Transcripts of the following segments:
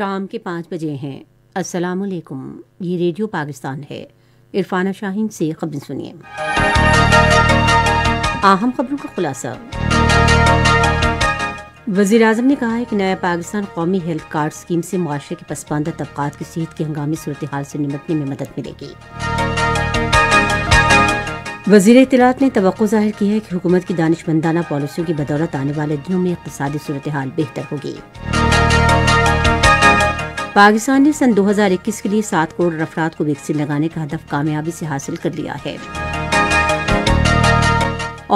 शाम के पाँच बजे हैं अस्सलाम वालेकुम ये रेडियो पाकिस्तान है इरफाना शाहीन से खबरें सुनिए अहम खबरों का खुलासा वजीर अजम ने कहा है कि नया पाकिस्तान कौमी हेल्थ कार्ड स्कीम से मुआरे के पसमानदा तबकात की सेहत की हंगामी सूरत हाल से निमटने में मदद मिलेगी वजीर इतलात ने तो जाहिर की है कि हुकूमत की दानिशमंदाना पॉलिसियों की बदौलत आने वाले दिनों में इकतदी सूरत हाल बेहतर होगी पाकिस्तान ने सन 2021 के लिए सात करोड़ अफराद को वैक्सीन लगाने का हदफ कामयाबी से हासिल कर लिया है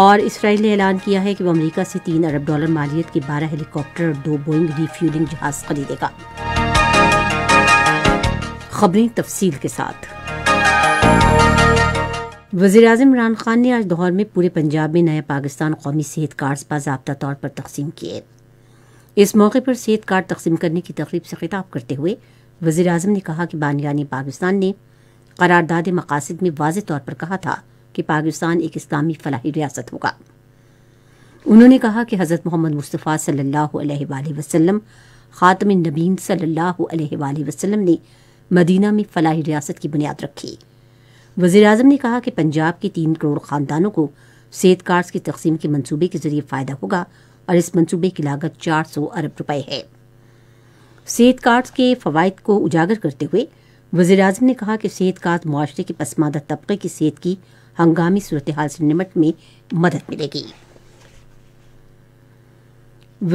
और इसराइल ने ऐलान किया है कि वो अमेरिका से तीन अरब डॉलर मालियत के बारह हेलीकॉप्टर और दो बोइंग रिफ्यूलिंग जहाज खरीदेगा खबरें तफसील के साथ वजीर अजम इमरान खान ने आज दौर में पूरे पंजाब में नया पाकिस्तान कौमी सेहत कार्ड्स बाबा तौर पर तकसीम किए इस मौके पर सेहत कार्ड तकसीम करने की तकरीब से खिताब करते हुए वजी अजम ने कहा कि बानियानी पाकिस्तान ने करारदाद मकासद में वाज तौर पर कहा था कि पाकिस्तान एक इस्लामी फलाही रियासत होगा उन्होंने कहा कि हज़रत मोहम्मद मुस्तफ़ा सल्लल्लाहु अलैहि ख़ातम नबीन सल्ला वसलम ने मदीना में फलाही रियासत की बुनियाद रखी वज़ी अजम ने कहा कि पंजाब के तीन करोड़ ख़ानदानों को सेहत कार्ड की तकसीम के मनसूबे के ज़रिए फ़ायदा होगा और इस मंसूबे की लागत 400 अरब रुपए है सेहत कार्ड के फवायद को उजागर करते हुए वजीर अजम ने कहा कि सेहत कार्ड मुआरे के पसमानदा तबके की सेहत की हंगामी सूरत हाल से निमटने में मदद मिलेगी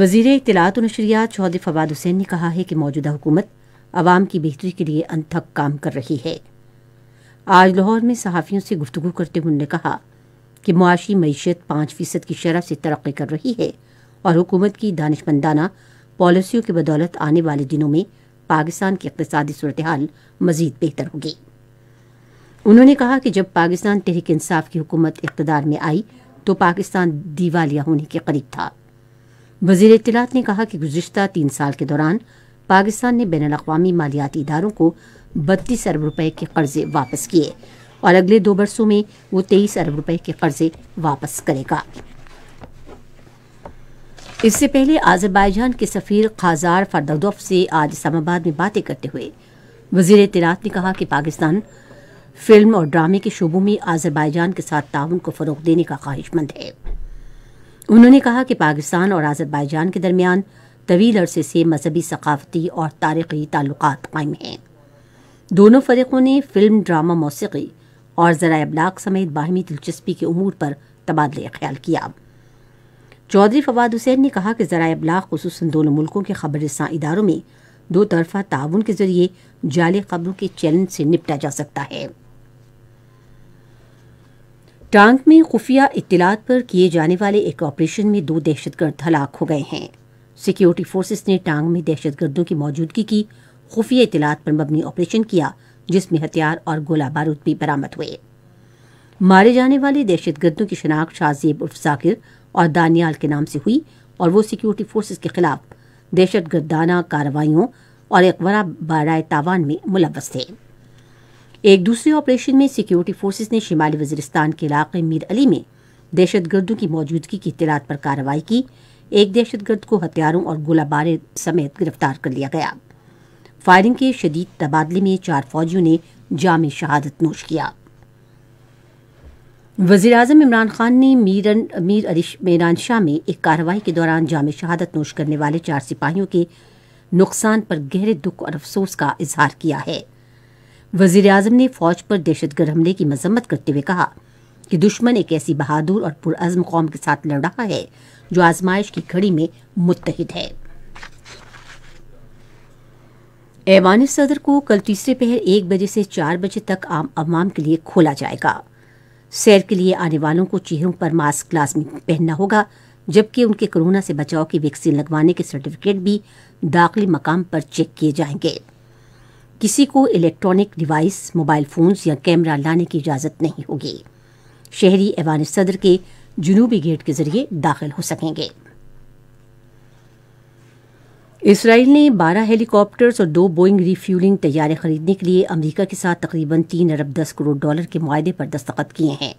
वजीर इतलात नशरियात चौधरी फवाद हुसैन ने कहा है कि मौजूदा हुकूमत आवाम की बेहतरी के लिए अनथक काम कर रही है आज लाहौर में सहाफ़ियों से गुफ्तु करते हुए उन्होंने कहा कि मुआशी मीशत पाँच फ़ीसद की शरह से तरक्की कर रही है और हुकूमत की दानशमंदाना पॉलिसियों की बदौलत आने वाले दिनों में पाकिस्तान की इकतदी सूरत हाल मज़ीद बेहतर होगी उन्होंने कहा कि जब पाकिस्तान तहरीक इंसाफ की हुकूमत इकतदार में आई तो पाकिस्तान दिवालिया होने के करीब था वजीर इतलात ने कहा कि गुजशत तीन साल के दौरान पाकिस्तान ने बैन अवी मालियाती इदारों को बत्तीस अरब रुपये के कर्जे वापस किए और अगले दो बरसों में वो तेईस अरब रुपये के कर्जे वापस करेगा इससे पहले आज़रबाईजान के सफ़ीर खाजार फरदोफ से आज इस्लामाबाद में बातें करते हुए वजीर तरात ने कहा कि पाकिस्तान फिल्म और ड्रामे के शोबों में आज़रबाईजान के साथ ताउन को फ़रोग देने का ख्वाहिशमंद है उन्होंने कहा कि पाकिस्तान और आज़रबाईजान के दरमियान तवील अरसे से मजहबी सकाफती और तारीखी ताल्लुक कायम हैं दोनों फ़रीक़ों ने फ़िल्म ड्रामा मौसीकी और ज़रा अबलाक समेत बाहमी दिलचस्पी के अमूर पर तबादले ख्याल किया चौधरी फवाद हुसैन ने कहा कि ज़रा अबलाग खसूस दोनों मुल्कों के खबर रसा इदारों में दो तरफा ताउन के जरिए जाली खबरों के चैलेंज से निपटा जा सकता है टांग में खुफिया इतलात पर किए जाने वाले एक ऑपरेशन में दो दहशतगर्द हलाक हो गए हैं सिक्योरिटी फोर्सेस ने टांग में दहशतगर्दों की मौजूदगी की खुफिया इतलात पर मबनी ऑपरेशन किया जिसमें हथियार और गोला बारूद भी बरामद हुए मारे जाने वाले दहशतगर्दों की शनाख्त शाहजेब उर्फ जाकिर और दानियाल के नाम से हुई और वो सिक्योरिटी फोर्सेस के खिलाफ दहशत गर्दाना कार्रवाइयों और अकबरा बाराय तावान में मुलवस थे एक दूसरे ऑपरेशन में सिक्योरिटी फोर्सेस ने शिमाली वजीरिस्तान के इलाके मीर अली में दहशत गर्दों की मौजूदगी की इतलात पर कार्रवाई की एक दहशत गर्द को हथियारों और गोलाबारे समेत गिरफ्तार कर लिया गया फायरिंग के शदीद तबादले में चार फौजियों ने जाम शहादत नोश किया वजीर अजम इमरान खान ने मीरन मीर मीरान मेरान शाह में एक कार्रवाई के दौरान जाम शहादत नोश करने वाले चार सिपाहियों के नुकसान पर गहरे दुख और अफसोस का इजहार किया है वजीर अजम ने फौज पर दहशतगर्द हमले की मजम्मत करते हुए कहा कि दुश्मन एक ऐसी बहादुर और पुरज़म कौम के साथ लड़ रहा है जो आजमाइश की घड़ी में मुतहद है ऐवान सदर को कल तीसरे पहर एक बजे से चार बजे तक आम अवाम के लिए खोला जाएगा सैर के लिए आने वालों को चेहरों पर मास्क लाजमी पहनना होगा जबकि उनके कोरोना से बचाव की वैक्सीन लगवाने के सर्टिफिकेट भी दाखिल मकाम पर चेक किए जाएंगे किसी को इलेक्ट्रॉनिक डिवाइस मोबाइल फोन्स या कैमरा लाने की इजाज़त नहीं होगी शहरी ऐवान सदर के जुनूबी गेट के जरिए दाखिल हो सकेंगे इसराइल ने 12 हेलीकॉप्टर्स और दो बोइंग रीफ्यूलिंग तैयारें खरीदने के लिए अमेरिका के साथ तकरीबन तीन अरब दस करोड़ डॉलर के माहदे पर दस्तखत किए हैं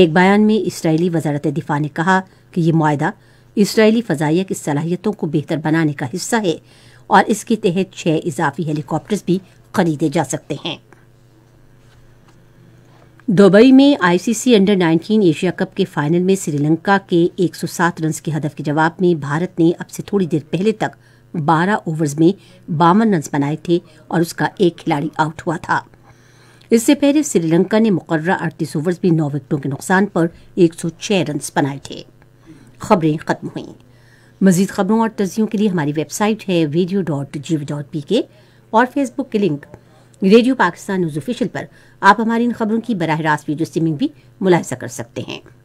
एक बयान में इसराइली वजारत दिफा ने कहा कि यह माहा इसराइली फजाइया की सलाहियतों को बेहतर बनाने का हिस्सा है और इसके तहत छः इजाफी हेलीकॉप्टर्स भी खरीदे जा सकते हैं दुबई में आईसीसी अंडर 19 एशिया कप के फाइनल में श्रीलंका के 107 रन के हदफ के जवाब में भारत ने अब से थोड़ी देर पहले तक 12 ओवर्स में बावन रन बनाए थे और उसका एक खिलाड़ी आउट हुआ था इससे पहले श्रीलंका ने मुकर्रा अड़तीस ओवर्स में नौ विकेटों के नुकसान पर 106 रन बनाए थे खबरें खत्म हुई मजीद खबरों और तजियों के लिए हमारी वेबसाइट है video dot G dot P K और फेसबुक के link radio Pakistan news official पर आप हमारी इन खबरों की बरह रास्त वीडियो स्ट्रीमिंग भी मुलाहजा कर सकते हैं